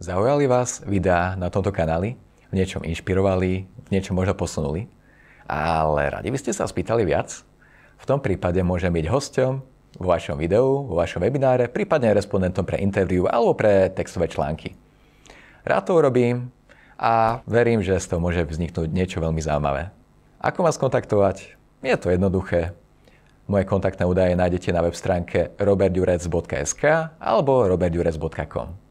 Zaujali vás videá na tomto kanáli? V niečom inšpirovali, v niečom možno posunuli? Ale radi by ste sa spýtali viac? V tom prípade môžem byť hosťom vo vašom videu, vo vašom webináre, prípadne respondentom pre interviu alebo pre textové články. Rád to urobím a verím, že z toho môže vzniknúť niečo veľmi zaujímavé. Ako vás skontaktovať? Je to jednoduché. Moje kontaktné údaje nájdete na web stránke robertjurec.sk alebo robertjurec.com.